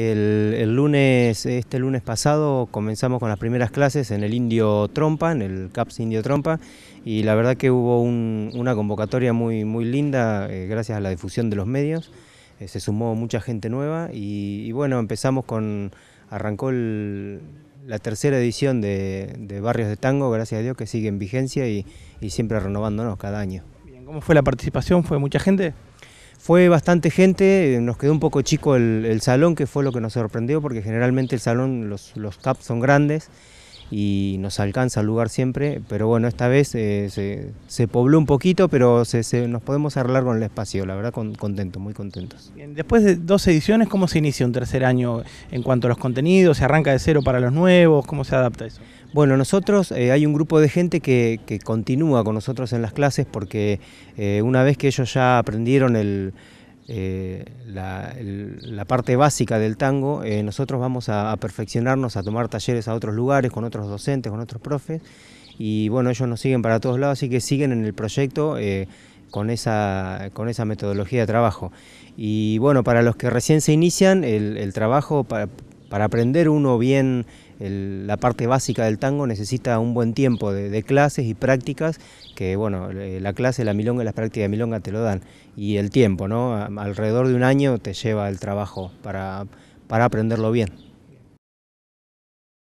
El, lunes, este lunes pasado, comenzamos con las primeras clases en el Indio Trompa, en el CAPS Indio Trompa, y la verdad que hubo una convocatoria muy, muy linda, eh, gracias a la difusión de los medios. Eh, se sumó mucha gente nueva y, bueno, empezamos con. arrancó la tercera edición de, Barrios de Tango, gracias a Dios que sigue en vigencia y, y siempre renovándonos cada año. Bien, ¿Cómo fue la participación? ¿Fue mucha gente? Fue bastante gente, nos quedó un poco chico el, salón, que fue lo que nos sorprendió, porque generalmente el salón, los, caps son grandes y nos alcanza el lugar siempre, pero bueno, esta vez eh, se, pobló un poquito, pero nos podemos arreglar con el espacio, la verdad, con, contentos, muy contentos. Después de dos ediciones, ¿cómo se inicia un tercer año en cuanto a los contenidos? ¿Se arranca de cero para los nuevos? ¿Cómo se adapta eso? Bueno, nosotros eh, hay un grupo de gente que, continúa con nosotros en las clases porque eh, una vez que ellos ya aprendieron el eh, la, parte básica del tango, eh, nosotros vamos a, perfeccionarnos, a tomar talleres a otros lugares, con otros docentes, con otros profes, y bueno, ellos nos siguen para todos lados, así que siguen en el proyecto eh, con, esa, con esa metodología de trabajo. Y bueno, para los que recién se inician, el, trabajo para aprender uno bien la parte básica del tango necesita un buen tiempo de, clases y prácticas, que bueno, eh, la clase, la milonga y las prácticas de milonga te lo dan. Y el tiempo, ¿no? Alrededor de un año te lleva el trabajo para aprenderlo bien.